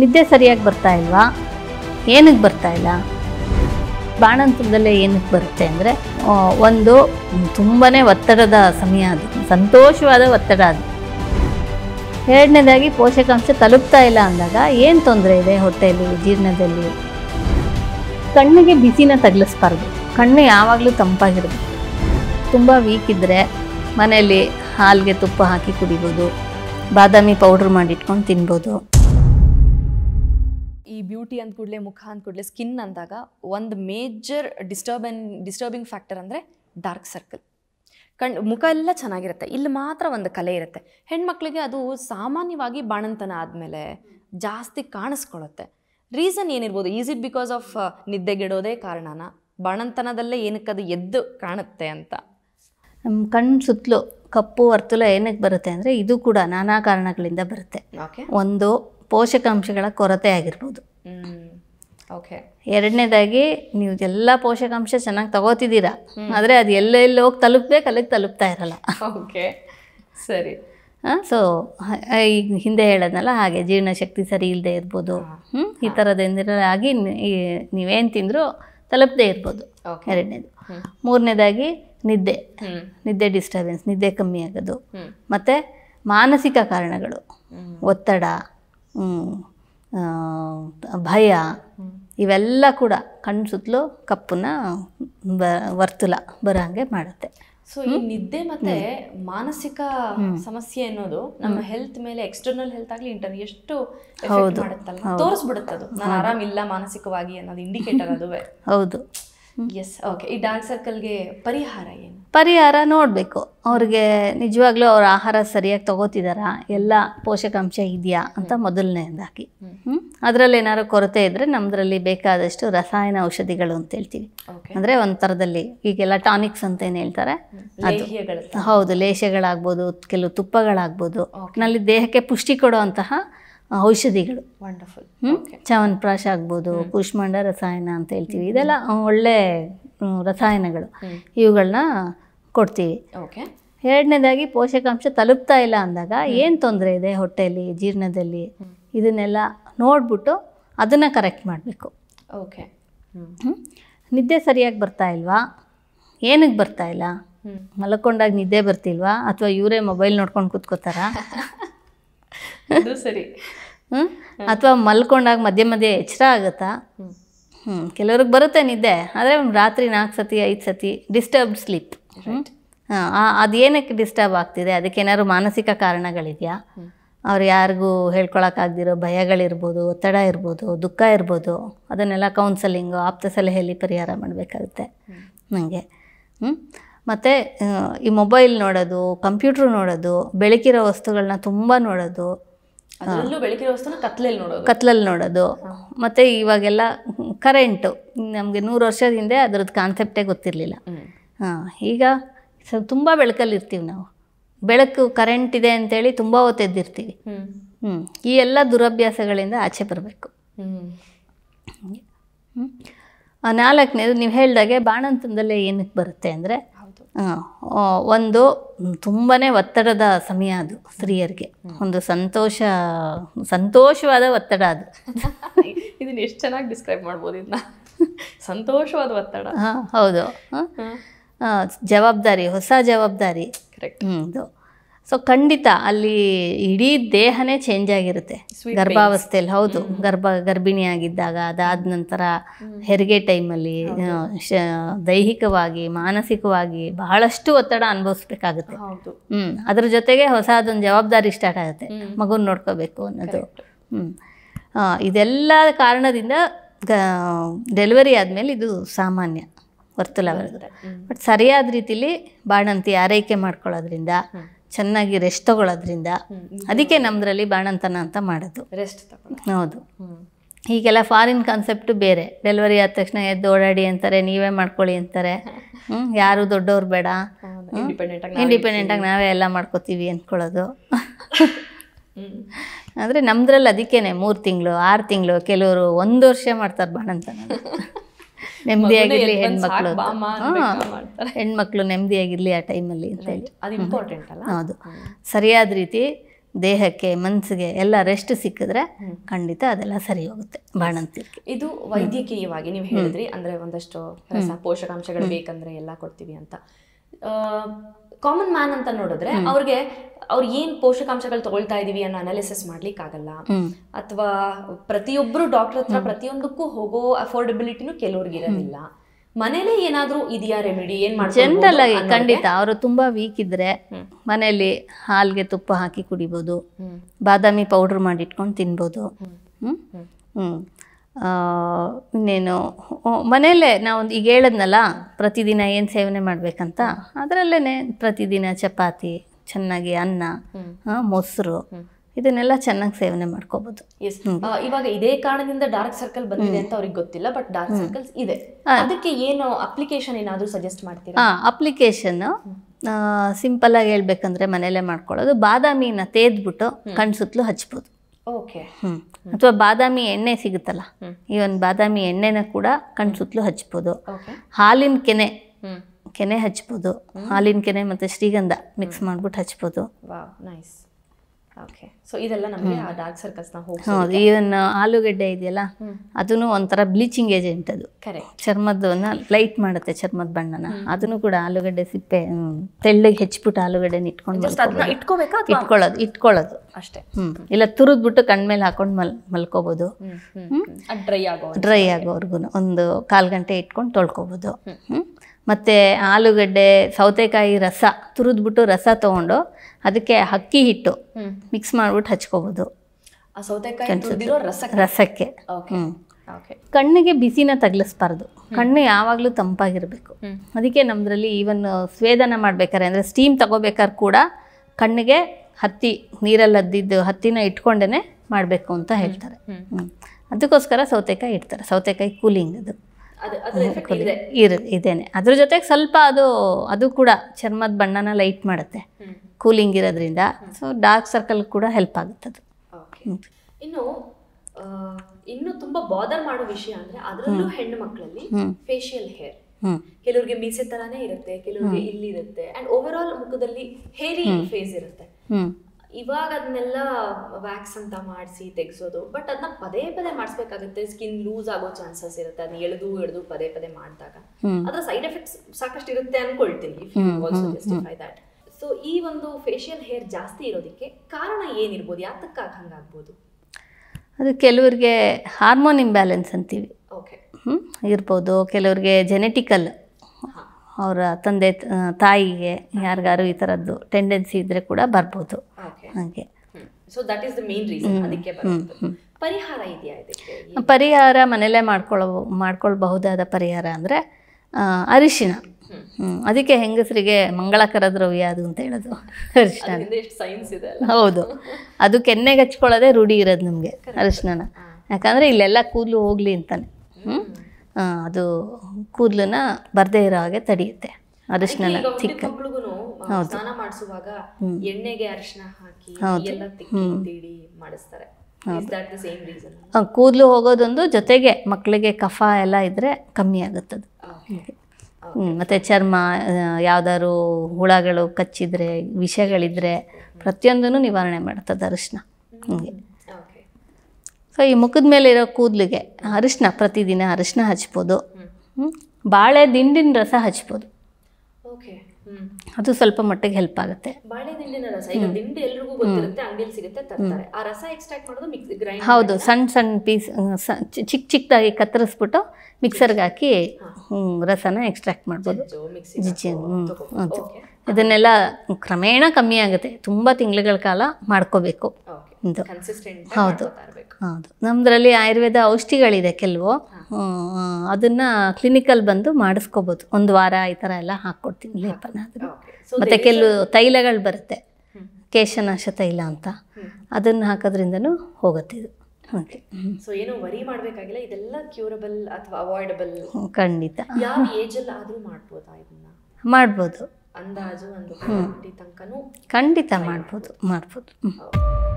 ನಿದ್ದೆ ಸರಿಯಾಗಿ ಬರ್ತಾ ಇಲ್ವಾ ಏನಕ್ಕೆ ಬರ್ತಾ ಇಲ್ಲ ಬಾಣಂತರದಲ್ಲೇ ಏನಕ್ಕೆ ಬರುತ್ತೆ ಅಂದರೆ ಒಂದು ತುಂಬನೇ ಒತ್ತಡದ ಸಮಯ ಅದು ಸಂತೋಷವಾದ ಒತ್ತಡ ಅದು ಎರಡನೇದಾಗಿ ಪೋಷಕಾಂಶ ತಲುಪ್ತಾ ಇಲ್ಲ ಅಂದಾಗ ಏನು ತೊಂದರೆ ಇದೆ ಹೊಟ್ಟೆಯಲ್ಲಿ ಜೀರ್ಣದಲ್ಲಿ ಕಣ್ಣಿಗೆ ಬಿಸಿನ ತಗಲಿಸ್ಬಾರ್ದು ಕಣ್ಣು ಯಾವಾಗಲೂ ತಂಪಾಗಿರಬೇಕು ತುಂಬ ವೀಕ್ ಇದ್ದರೆ ಮನೆಯಲ್ಲಿ ಹಾಲಿಗೆ ತುಪ್ಪ ಹಾಕಿ ಕುಡಿಬೋದು ಬಾದಾಮಿ ಪೌಡ್ರ್ ಮಾಡಿಟ್ಕೊಂಡು ತಿನ್ಬೋದು ಈ ಬ್ಯೂಟಿ ಅಂದ ಕೂಡಲೇ ಮುಖ ಅಂದ ಕೂಡಲೇ ಸ್ಕಿನ್ ಅಂದಾಗ ಒಂದು ಮೇಜರ್ ಡಿಸ್ಟರ್ಬೆನ್ ಡಿಸ್ಟರ್ಬಿಂಗ್ ಫ್ಯಾಕ್ಟರ್ ಅಂದರೆ ಡಾರ್ಕ್ ಸರ್ಕಲ್ ಕಣ್ ಮುಖ ಎಲ್ಲ ಚೆನ್ನಾಗಿರುತ್ತೆ ಇಲ್ಲಿ ಮಾತ್ರ ಒಂದು ಕಲೆ ಇರುತ್ತೆ ಹೆಣ್ಮಕ್ಳಿಗೆ ಅದು ಸಾಮಾನ್ಯವಾಗಿ ಬಾಣಂತನ ಆದಮೇಲೆ ಜಾಸ್ತಿ ಕಾಣಿಸ್ಕೊಳ್ಳುತ್ತೆ ರೀಸನ್ ಏನಿರ್ಬೋದು ಈಸ್ ಇಟ್ ಬಿಕಾಸ್ ಆಫ್ ನಿದ್ದೆಗೆಡೋದೇ ಕಾರಣನ ಬಾಣಂತನದಲ್ಲೇ ಏನಕ್ಕೆ ಅದು ಎದ್ದು ಕಾಣುತ್ತೆ ಅಂತ ನಮ್ಮ ಕಣ್ಣು ಸುತ್ತಲೂ ಕಪ್ಪು ವರ್ತುಲ ಏನಕ್ಕೆ ಬರುತ್ತೆ ಅಂದರೆ ಇದು ಕೂಡ ನಾನಾ ಕಾರಣಗಳಿಂದ ಬರುತ್ತೆ ಒಂದು ಪೋಷಕಾಂಶಗಳ ಕೊರತೆ ಆಗಿರ್ಬೋದು ಓಕೆ ಎರಡನೇದಾಗಿ ನೀವು ಎಲ್ಲ ಪೋಷಕಾಂಶ ಚೆನ್ನಾಗಿ ತಗೋತಿದ್ದೀರಾ ಆದರೆ ಅದು ಎಲ್ಲೆಲ್ಲಿ ಹೋಗಿ ತಲುಪ್ಬೇಕು ಅಲ್ಲಿಗೆ ತಲುಪ್ತಾ ಇರಲ್ಲ ಓಕೆ ಸರಿ ಹಾಂ ಸೊ ಈಗ ಹಿಂದೆ ಹೇಳೋದ್ನಲ್ಲ ಹಾಗೆ ಜೀರ್ಣಶಕ್ತಿ ಸರಿ ಇಲ್ಲದೆ ಇರ್ಬೋದು ಹ್ಞೂ ಈ ಥರದಿಂದಾಗಿ ನೀವೇನು ತಿಂದರೂ ತಲುಪದೇ ಇರ್ಬೋದು ಎರಡನೇದು ಮೂರನೇದಾಗಿ ನಿದ್ದೆ ನಿದ್ದೆ ಡಿಸ್ಟರ್ಬೆನ್ಸ್ ನಿದ್ದೆ ಕಮ್ಮಿ ಆಗೋದು ಮತ್ತು ಮಾನಸಿಕ ಕಾರಣಗಳು ಒತ್ತಡ ಭಯ ಇವೆಲ್ಲ ಕೂಡ ಕಣ್ ಸುತ್ತಲೂ ಕಪ್ಪನ್ನ ಬ ವರ್ತುಲ ಬರೋ ಹಾಗೆ ಮಾಡುತ್ತೆ ಸೊ ಈ ನಿದ್ದೆ ಮತ್ತೆ ಮಾನಸಿಕ ಸಮಸ್ಯೆ ಅನ್ನೋದು ನಮ್ಮ ಹೆಲ್ತ್ ಮೇಲೆ ಎಕ್ಸ್ಟರ್ನಲ್ ಹೆಲ್ತ್ ಆಗಲಿ ಇಂಟರ್ ಎಷ್ಟು ತೋರಿಸ್ಬಿಡುತ್ತೆ ಅದು ನಾನು ಇಲ್ಲ ಮಾನಸಿಕವಾಗಿ ಅನ್ನೋದು ಇಂಡಿಕೇಟರ್ ಅದುವೆ ಹೌದು ಎಸ್ ಓಕೆ ಈ ಡಾನ್ಸ್ ಸರ್ಕಲ್ಗೆ ಪರಿಹಾರ ಪರಿಹಾರ ನೋಡಬೇಕು ಅವ್ರಿಗೆ ನಿಜವಾಗ್ಲೂ ಅವ್ರ ಆಹಾರ ಸರಿಯಾಗಿ ತಗೋತಿದ್ದಾರಾ ಎಲ್ಲ ಪೋಷಕಾಂಶ ಇದೆಯಾ ಅಂತ ಮೊದಲನೇದಾಗಿ ಹ್ಞೂ ಅದರಲ್ಲಿ ಏನಾದ್ರು ಕೊರತೆ ಇದ್ದರೆ ನಮ್ಮದ್ರಲ್ಲಿ ಬೇಕಾದಷ್ಟು ರಸಾಯನ ಔಷಧಿಗಳು ಅಂತ ಹೇಳ್ತೀವಿ ಅಂದರೆ ಒಂದು ಥರದಲ್ಲಿ ಈಗೆಲ್ಲ ಟಾನಿಕ್ಸ್ ಅಂತ ಏನು ಹೇಳ್ತಾರೆ ಅದು ಹೌದು ಲೇಷಗಳಾಗ್ಬೋದು ಕೆಲವು ತುಪ್ಪಗಳಾಗ್ಬೋದು ನಲ್ಲಿ ದೇಹಕ್ಕೆ ಪುಷ್ಟಿ ಕೊಡುವಂತಹ ಔಷಧಿಗಳು ವಂಡರ್ಫುಲ್ ಹ್ಞೂ ಚವನ್ಪ್ರಾಶ್ ಆಗ್ಬೋದು ಕುಷ್ಮಂಡ ರಸಾಯನ ಅಂತ ಹೇಳ್ತೀವಿ ಇದೆಲ್ಲ ಒಳ್ಳೆ ರಸಾಯನಗಳು ಇವುಗಳನ್ನ ಕೊಡ್ತೀವಿ ಓಕೆ ಎರಡನೇದಾಗಿ ಪೋಷಕಾಂಶ ತಲುಪ್ತಾ ಇಲ್ಲ ಅಂದಾಗ ಏನು ತೊಂದರೆ ಇದೆ ಹೊಟ್ಟೆಯಲ್ಲಿ ಜೀರ್ಣದಲ್ಲಿ ಇದನ್ನೆಲ್ಲ ನೋಡಿಬಿಟ್ಟು ಅದನ್ನು ಕರೆಕ್ಟ್ ಮಾಡಬೇಕು ಓಕೆ ನಿದ್ದೆ ಸರಿಯಾಗಿ ಬರ್ತಾ ಇಲ್ವಾ ಏನಕ್ಕೆ ಬರ್ತಾ ಇಲ್ಲ ಮಲ್ಕೊಂಡಾಗ ನಿದ್ದೆ ಬರ್ತಿಲ್ವಾ ಅಥವಾ ಇವರೇ ಮೊಬೈಲ್ ನೋಡ್ಕೊಂಡು ಕೂತ್ಕೋತಾರ ಸರಿ ಅಥವಾ ಮಲ್ಕೊಂಡಾಗ ಮಧ್ಯೆ ಮಧ್ಯೆ ಎಚ್ಚರ ಆಗುತ್ತಾ ಹ್ಞೂ ಕೆಲವ್ರಿಗೆ ಬರುತ್ತೆ ನಿದ್ದೆ ಆದರೆ ರಾತ್ರಿ ನಾಲ್ಕು ಸತಿ ಐದು ಸತಿ ಡಿಸ್ಟರ್ಬ್ ಸ್ಲೀಪ್ ಹಾಂ ಅದೇನಕ್ಕೆ ಡಿಸ್ಟರ್ಬ್ ಆಗ್ತಿದೆ ಅದಕ್ಕೆ ಅದಕ್ಕೇನಾದ್ರು ಮಾನಸಿಕ ಕಾರಣಗಳಿದೆಯಾ ಅವ್ರು ಯಾರಿಗೂ ಹೇಳ್ಕೊಳಕ್ಕಾಗ್ದಿರೋ ಭಯಗಳಿರ್ಬೋದು ಒತ್ತಡ ಇರ್ಬೋದು ದುಃಖ ಇರ್ಬೋದು ಅದನ್ನೆಲ್ಲ ಕೌನ್ಸಲಿಂಗು ಆಪ್ತ ಸಲಹೆಯಲ್ಲಿ ಪರಿಹಾರ ಮಾಡಬೇಕಾಗುತ್ತೆ ನನಗೆ ಹ್ಞೂ ಮತ್ತು ಈ ಮೊಬೈಲ್ ನೋಡೋದು ಕಂಪ್ಯೂಟ್ರ್ ನೋಡೋದು ಬೆಳಕಿರೋ ವಸ್ತುಗಳನ್ನ ತುಂಬ ನೋಡೋದು ಕತ್ಲಲ್ಲಿ ನೋಡೋದು ಕತ್ಲಲ್ಲಿ ನೋಡೋದು ಮತ್ತು ಇವಾಗೆಲ್ಲ ಕರೆಂಟು ನಮಗೆ ನೂರು ವರ್ಷದ ಹಿಂದೆ ಅದ್ರದ್ದು ಕಾನ್ಸೆಪ್ಟೇ ಗೊತ್ತಿರಲಿಲ್ಲ ಹಾಂ ಈಗ ತುಂಬಾ ತುಂಬ ಬೆಳಕಲ್ಲಿರ್ತೀವಿ ನಾವು ಬೆಳಕು ಕರೆಂಟ್ ಇದೆ ಅಂತೇಳಿ ತುಂಬ ಹೊತ್ತೆದ್ದಿರ್ತೀವಿ ಹ್ಞೂ ಈ ಎಲ್ಲ ದುರಭ್ಯಾಸಗಳಿಂದ ಆಚೆ ಬರಬೇಕು ನಾಲ್ಕನೇದು ನೀವು ಹೇಳಿದಾಗೆ ಬಾಣಂತನದಲ್ಲೇ ಏನಕ್ಕೆ ಬರುತ್ತೆ ಅಂದರೆ ಒಂದು ತುಂಬಾ ಒತ್ತಡದ ಸಮಯ ಅದು ಸ್ತ್ರೀಯರಿಗೆ ಒಂದು ಸಂತೋಷ ಸಂತೋಷವಾದ ಒತ್ತಡ ಅದು ಇದನ್ನ ಎಷ್ಟು ಚೆನ್ನಾಗಿ ಡಿಸ್ಕ್ರೈಬ್ ಮಾಡ್ಬೋದು ಇದನ್ನ ಸಂತೋಷವಾದ ಒತ್ತಡ ಹಾಂ ಹೌದು ಜವಾಬ್ದಾರಿ ಹೊಸ ಜವಾಬ್ದಾರಿ ಕರೆಕ್ಟ್ ಹ್ಞೂ ಸೊ ಖಂಡಿತ ಅಲ್ಲಿ ಇಡೀ ದೇಹನೇ ಚೇಂಜ್ ಆಗಿರುತ್ತೆ ಗರ್ಭಾವಸ್ಥೆಯಲ್ಲಿ ಹೌದು ಗರ್ಭ ಗರ್ಭಿಣಿ ಆಗಿದ್ದಾಗ ಅದಾದ ನಂತರ ಹೆರಿಗೆ ಟೈಮಲ್ಲಿ ದೈಹಿಕವಾಗಿ ಮಾನಸಿಕವಾಗಿ ಬಹಳಷ್ಟು ಒತ್ತಡ ಅನುಭವಿಸ್ಬೇಕಾಗುತ್ತೆ ಹ್ಞೂ ಅದ್ರ ಜೊತೆಗೆ ಹೊಸ ಅದೊಂದು ಜವಾಬ್ದಾರಿ ಸ್ಟಾರ್ಟ್ ಆಗುತ್ತೆ ಮಗುನ ನೋಡ್ಕೋಬೇಕು ಅನ್ನೋದು ಹ್ಞೂ ಇದೆಲ್ಲ ಕಾರಣದಿಂದ ಡೆಲಿವರಿ ಆದಮೇಲೆ ಇದು ಸಾಮಾನ್ಯ ವರ್ತುಲ ಬಟ್ ಸರಿಯಾದ ರೀತಿಲಿ ಬಾಣಂತಿ ಆರೈಕೆ ಮಾಡ್ಕೊಳ್ಳೋದ್ರಿಂದ ಚೆನ್ನಾಗಿ ರೆಸ್ಟ್ ತಗೊಳ್ಳೋದ್ರಿಂದ ಅದಕ್ಕೆ ನಮ್ಮದ್ರಲ್ಲಿ ಬಾಣಂತನ ಅಂತ ಮಾಡೋದು ರೆಸ್ಟ್ ಹೌದು ಈಗೆಲ್ಲ ಫಾರಿನ್ ಕಾನ್ಸೆಪ್ಟು ಬೇರೆ ಡೆಲಿವರಿ ಆದ ತಕ್ಷಣ ಎದ್ದು ಓಡಾಡಿ ಅಂತಾರೆ ನೀವೇ ಮಾಡ್ಕೊಳ್ಳಿ ಅಂತಾರೆ ಯಾರು ದೊಡ್ಡವ್ರು ಬೇಡ ಇಂಡಿಪೆಂಡೆಂಟಾಗಿ ನಾವೇ ಎಲ್ಲ ಮಾಡ್ಕೋತೀವಿ ಅಂದ್ಕೊಳ್ಳೋದು ಅಂದರೆ ನಮ್ದ್ರಲ್ಲಿ ಅದಕ್ಕೇನೆ ಮೂರು ತಿಂಗಳು ಆರು ತಿಂಗಳು ಕೆಲವರು ಒಂದು ವರ್ಷ ಮಾಡ್ತಾರೆ ಬಾಣಂತನ ನೆಮ್ಮದಿಯಾಗಿರ್ಲಿ ಹೆಣ್ಮಕ್ಳು ಹೆಣ್ಮಕ್ಳು ನೆಮ್ಮದಿಯಾಗಿರ್ಲಿ ಆ ಟೈಮಲ್ಲಿ ಅಂತ ಹೇಳಿ ಅದು ಇಂಪಾರ್ಟೆಂಟ್ ಹೌದು ಸರಿಯಾದ ರೀತಿ ದೇಹಕ್ಕೆ ಮನಸ್ಸಿಗೆ ಎಲ್ಲ ರೆಸ್ಟ್ ಸಿಕ್ಕಿದ್ರೆ ಖಂಡಿತ ಅದೆಲ್ಲ ಸರಿ ಹೋಗುತ್ತೆ ಬಾಣಂತಿ ಇದು ವೈದ್ಯಕೀಯವಾಗಿ ನೀವು ಹೇಳಿದ್ರಿ ಅಂದ್ರೆ ಒಂದಷ್ಟು ಪೋಷಕಾಂಶಗಳು ಬೇಕಂದ್ರೆ ಎಲ್ಲ ಕೊಡ್ತೀವಿ ಅಂತ ಕಾಮನ್ ಮ್ಯಾನ್ ಅಂತ ನೋಡಿದ್ರೆ ಅವ್ರಿಗೆ ಅವ್ರು ಏನ್ ಪೋಷಕಾಂಶಗಳು ತಗೊಳ್ತಾ ಇದೀವಿ ಅನ್ನೋ ಅನಾಲಿಸಿಸ್ ಆಗಲ್ಲ ಅಥವಾ ಪ್ರತಿಯೊಬ್ಬರು ಡಾಕ್ಟರ್ ಹತ್ರ ಪ್ರತಿಯೊಂದಕ್ಕೂ ಹೋಗೋ ಅಫೋರ್ಡೆಬಿಲಿಟಿನೂ ಕೆಲವ್ರಿಗೆ ಇರೋದಿಲ್ಲ ಮನೇಲಿ ಏನಾದ್ರೂ ಇದೆಯಾ ರೆಮಿಡಿ ಏನ್ ಜನರಲ್ ಆಗಿ ಖಂಡಿತ ಅವರು ತುಂಬಾ ವೀಕ್ ಇದ್ರೆ ಮನೆಯಲ್ಲಿ ಹಾಲ್ಗೆ ತುಪ್ಪ ಹಾಕಿ ಕುಡಿಬೋದು ಬಾದಾಮಿ ಪೌಡರ್ ಮಾಡಿಟ್ಕೊಂಡು ತಿನ್ಬೋದು ಹ್ಮ್ ಹ್ಮ್ ಇನ್ನೇನು ಮನೆಯಲ್ಲೇ ನಾವೊಂದು ಈಗ ಹೇಳದ್ನಲ್ಲ ಪ್ರತಿದಿನ ಏನು ಸೇವನೆ ಮಾಡಬೇಕಂತ ಅದರಲ್ಲೇ ಪ್ರತಿದಿನ ಚಪಾತಿ ಚೆನ್ನಾಗಿ ಅನ್ನ ಮೊಸರು ಇದನ್ನೆಲ್ಲ ಚೆನ್ನಾಗಿ ಸೇವನೆ ಮಾಡ್ಕೋಬಹುದು ಇವಾಗ ಇದೇ ಕಾರಣದಿಂದ ಡಾರ್ಕ್ ಸರ್ಕಲ್ ಬಂದಿದೆ ಅಂತ ಅವ್ರಿಗೆ ಗೊತ್ತಿಲ್ಲ ಬಟ್ ಡಾರ್ಕ್ ಸರ್ಕಲ್ಸ್ ಇದೆ ಅದಕ್ಕೆ ಏನು ಅಪ್ಲಿಕೇಶನ್ ಏನಾದರೂ ಸಜೆಸ್ಟ್ ಮಾಡ್ತೀರಾ ಅಪ್ಲಿಕೇಶನ್ ಸಿಂಪಲ್ ಆಗಿ ಹೇಳ್ಬೇಕಂದ್ರೆ ಮನೇಲೆ ಮಾಡ್ಕೊಳ್ಳೋದು ಬಾದಾಮಿನ ತೇದ್ಬಿಟ್ಟು ಸುತ್ತಲೂ ಹಚ್ಬೋದು ಓಕೆ ಅಥವಾ ಬಾದಾಮಿ ಎಣ್ಣೆ ಸಿಗುತ್ತಲ್ಲ ಈ ಒಂದು ಬಾದಾಮಿ ಎಣ್ಣೆನ ಕೂಡ ಕಣ್ ಸುತ್ತಲೂ ಹಚ್ಬೋದು ಹಾಲಿನ ಕೆನೆ ಕೆನೆ ಹಚ್ಬೋದು ಹಾಲಿನ ಕೆನೆ ಮತ್ತು ಶ್ರೀಗಂಧ ಮಿಕ್ಸ್ ಮಾಡಿಬಿಟ್ಟು ಹಚ್ಬೋದು ಓಕೆ ಸೊ ಇದೆಲ್ಲ ನಮಗೆ ಆ ಡಾರ್ಕ್ ಆಲೂಗಡ್ಡೆ ಇದೆಯಲ್ಲ ಅದನ್ನು ಒಂಥರ ಬ್ಲೀಚಿಂಗ್ ಏಜೆಂಟ್ ಅದು ಕರೆಕ್ಟ್ ಚರ್ಮದನ್ನ ಲೈಟ್ ಮಾಡುತ್ತೆ ಚರ್ಮದ ಬಣ್ಣನ ಅದನ್ನು ಕೂಡ ಆಲೂಗಡ್ಡೆ ಸಿಪ್ಪೆ ತೆಳ್ಳಗೆ ಹೆಚ್ಚಿಬಿಟ್ಟು ಆಲೂಗಡ್ಡೆ ಇಟ್ಕೊಂಡು ಇಟ್ಕೋಬೇಕಾ ಇಟ್ಕೊಳ್ಳೋದು ಇಟ್ಕೊಳ್ಳೋದು ಅಷ್ಟೇ ಇಲ್ಲ ತುರಿದ್ಬಿಟ್ಟು ಕಣ್ಮೇಲೆ ಹಾಕೊಂಡು ಮಲ್ ಮಲ್ಕೋಬೋದು ಡ್ರೈ ಆಗೋ ಡ್ರೈ ಆಗೋವರೆಗೂ ಒಂದು ಕಾಲ್ ಗಂಟೆ ಇಟ್ಕೊಂಡು ತೊಳ್ಕೊಬೋದು ಹ್ಮ್ ಮತ್ತು ಆಲೂಗಡ್ಡೆ ಸೌತೆಕಾಯಿ ರಸ ತುರಿದ್ಬಿಟ್ಟು ರಸ ತೊಗೊಂಡು ಅದಕ್ಕೆ ಅಕ್ಕಿ ಹಿಟ್ಟು ಮಿಕ್ಸ್ ಮಾಡಿಬಿಟ್ಟು ಹಚ್ಕೋಬೋದು ರಸಕ್ಕೆ ಕಣ್ಣಿಗೆ ಬಿಸಿನ ತಗ್ಲಿಸ್ಬಾರ್ದು ಕಣ್ಣು ಯಾವಾಗಲೂ ತಂಪಾಗಿರಬೇಕು ಅದಕ್ಕೆ ನಮ್ಮದ್ರಲ್ಲಿ ಈವನ್ ಸ್ವೇದನ ಮಾಡ್ಬೇಕಾರೆ ಅಂದರೆ ಸ್ಟೀಮ್ ತಗೋಬೇಕಾದ್ರೆ ಕೂಡ ಕಣ್ಣಿಗೆ ಹತ್ತಿ ನೀರಲ್ಲಿ ಅದ್ದಿದ್ದು ಹತ್ತಿನ ಇಟ್ಕೊಂಡೇ ಮಾಡಬೇಕು ಅಂತ ಹೇಳ್ತಾರೆ ಅದಕ್ಕೋಸ್ಕರ ಸೌತೆಕಾಯಿ ಇಡ್ತಾರೆ ಸೌತೆಕಾಯಿ ಕೂಲಿಂಗ್ ಅದು ಇದೇನೆ ಅದ್ರ ಜೊತೆಗೆ ಸ್ವಲ್ಪ ಅದು ಅದು ಕೂಡ ಚರ್ಮದ ಬಣ್ಣನ ಲೈಟ್ ಮಾಡುತ್ತೆ ಕೂಲಿಂಗ್ ಇರೋದ್ರಿಂದ ಸೊ ಡಾರ್ಕ್ ಸರ್ಕಲ್ ಕೂಡ ಹೆಲ್ಪ್ ಆಗುತ್ತೆ ಅದು ಇನ್ನು ಇನ್ನು ತುಂಬಾ ಬಾದರ್ ಮಾಡೋ ವಿಷಯ ಅಂದ್ರೆ ಅದರಲ್ಲೂ ಹೆಣ್ಣು ಮಕ್ಕಳಲ್ಲಿ ಫೇಶಿಯಲ್ ಹೇರ್ ಕೆಲವರಿಗೆ ಮೀಸೆ ತರಾನೇ ಇರುತ್ತೆ ಕೆಲವರಿಗೆ ಇಲ್ಲಿ ಇರುತ್ತೆ ಅಂಡ್ ಓವರ್ ಆಲ್ ಮುಖದಲ್ಲಿ ಹೇರಿ ಫೇಸ್ ಇರುತ್ತೆ ಇವಾಗ ಅದನ್ನೆಲ್ಲ ವ್ಯಾಕ್ಸ್ ಅಂತ ಮಾಡಿಸಿ ತೆಗೆಸೋದು ಬಟ್ ಅದನ್ನ ಪದೇ ಪದೇ ಮಾಡಿಸ್ಬೇಕಾಗುತ್ತೆ ಸ್ಕಿನ್ ಲೂಸ್ ಆಗೋ ಚಾನ್ಸಸ್ ಇರುತ್ತೆ ಅದನ್ನ ಎಳೆದು ಎಳೆದು ಪದೇ ಪದೇ ಮಾಡಿದಾಗ ಅದರ ಸೈಡ್ ಎಫೆಕ್ಟ್ಸ್ ಸಾಕಷ್ಟು ಇರುತ್ತೆ ಅನ್ಕೊಳ್ತೀನಿ ಜಸ್ಟಿಫೈ ಸೊ ಈ ಒಂದು ಫೇಶಿಯಲ್ ಹೇರ್ ಜಾಸ್ತಿ ಇರೋದಕ್ಕೆ ಕಾರಣ ಏನಿರ್ಬೋದು ಯಾತಕ್ಕಾಗಿ ಹಂಗಾಗ್ಬೋದು ಅದು ಕೆಲವರಿಗೆ ಹಾರ್ಮೋನ್ ಇಂಬ್ಯಾಲೆನ್ಸ್ ಅಂತೀವಿ ಓಕೆ ಹ್ಞೂ ಇರ್ಬೋದು ಕೆಲವ್ರಿಗೆ ಜೆನೆಟಿಕಲ್ ಅವರ ತಂದೆ ತಾಯಿಗೆ ಯಾರಿಗಾರು ಈ ಥರದ್ದು ಟೆಂಡೆನ್ಸಿ ಇದ್ದರೆ ಕೂಡ ಬರ್ಬೋದು ಹಾಗೆ ಸೊ ದಟ್ ಪರಿಹಾರ ಇದೆಯಾ ಪರಿಹಾರ ಮನೆಯಲ್ಲೇ ಮಾಡ್ಕೊಳ್ಳೋ ಮಾಡ್ಕೊಳ್ಬಹುದಾದ ಪರಿಹಾರ ಅಂದರೆ ಅರಿಶಿನ ಅದಕ್ಕೆ ಹೆಂಗಸರಿಗೆ ಮಂಗಳಕರ ದ್ರವ್ಯ ಅದು ಅಂತ ಹೇಳೋದು ಅರಿಶಿನ ಸೈನ್ಸ್ ಇದೆ ಹೌದು ಅದು ಕೆನ್ನೆಗೆ ಹಚ್ಕೊಳ್ಳೋದೇ ರೂಢಿ ಇರೋದು ನಮಗೆ ಅರಿಶಿನ ಯಾಕಂದರೆ ಇಲ್ಲೆಲ್ಲ ಕೂದಲು ಹೋಗಲಿ ಅಂತಾನೆ ಹ್ಞೂ ಅದು ಕೂದಲನ್ನ ಬರದೇ ಇರೋ ಹಾಗೆ ತಡೆಯುತ್ತೆ ಅರಿಶಿನ ಚಿಕ್ಕ ಹೌದು ಮಾಡಿಸುವಾಗ ಎಣ್ಣೆಗೆ ಅರಿಶಿನ ಹಾಕಿ ಎಲ್ಲ ಮಾಡಿಸ್ತಾರೆ ಕೂದಲು ಹೋಗೋದೊಂದು ಜೊತೆಗೆ ಮಕ್ಕಳಿಗೆ ಕಫ ಎಲ್ಲ ಇದ್ರೆ ಕಮ್ಮಿ ಆಗುತ್ತದು ಮತ್ತೆ ಚರ್ಮ ಯಾವ್ದಾದ್ರು ಹುಳಗಳು ಕಚ್ಚಿದ್ರೆ ವಿಷಗಳಿದ್ರೆ ಪ್ರತಿಯೊಂದನ್ನು ನಿವಾರಣೆ ಮಾಡುತ್ತದೆ ಅರಿಶಿನ ಹಂಗೆ ಸೊ ಈ ಮುಖದ ಮೇಲೆ ಇರೋ ಕೂದಲಿಗೆ ಅರಿಶಿನ ಪ್ರತಿದಿನ ಅರಿಶಿನ ಹಚ್ಬೋದು ಬಾಳೆ ದಿಂಡಿನ ರಸ ಹಚ್ಬೋದು ಅದು ಸ್ವಲ್ಪ ಮಟ್ಟಿಗೆ ಹೆಲ್ಪ್ ಆಗುತ್ತೆ ಹೌದು ಸಣ್ಣ ಸಣ್ಣ ಪೀಸ್ ಚಿಕ್ಕ ಚಿಕ್ಕದಾಗಿ ಕತ್ತರಿಸ್ಬಿಟ್ಟು ಮಿಕ್ಸರ್ಗೆ ಹಾಕಿ ರಸನ ಎಕ್ಸ್ಟ್ರಾಕ್ಟ್ ಮಾಡ್ಬೋದು ಇದನ್ನೆಲ್ಲ ಕ್ರಮೇಣ ಕಮ್ಮಿ ಆಗುತ್ತೆ ತುಂಬ ತಿಂಗಳ ಕಾಲ ಮಾಡ್ಕೋಬೇಕು ಇದು ಹೌದು ಹೌದು ನಮ್ಮದ್ರಲ್ಲಿ ಆಯುರ್ವೇದ ಔಷಧಿಗಳಿದೆ ಕೆಲವು ಅದನ್ನ ಕ್ಲಿನಿಕಲ್ ಬಂದು ಮಾಡಿಸ್ಕೋಬೋದು ಒಂದು ವಾರ ಈ ತರ ಎಲ್ಲ ಹಾಕ್ಕೊಡ್ತೀನಿ ಲೇಪನ ಆದರೂ ಮತ್ತು ಕೆಲವು ತೈಲಗಳು ಬರುತ್ತೆ ಕೇಶನಾಶ ತೈಲ ಅಂತ ಅದನ್ನ ಹಾಕೋದ್ರಿಂದನೂ ಹೋಗುತ್ತೆ ಇದು ಓಕೆ ಸೊ ಏನು ವರಿ ಮಾಡಬೇಕಾಗಿಲ್ಲ ಇದೆಲ್ಲ ಕ್ಯೂರಬಲ್ ಅಥವಾ ಅವಾಯ್ಡಬಲ್ ಖಂಡಿತ ಯಾವ ಅಲ್ಲಿ ಆದ್ರೂ ಮಾಡ್ಬೋದಾ ಇದನ್ನ ಮಾಡ್ಬೋದು ಅಂದಾಜು ಒಂದು ತನಕನೂ ಖಂಡಿತ ಮಾಡ್ಬೋದು ಮಾಡ್ಬೋದು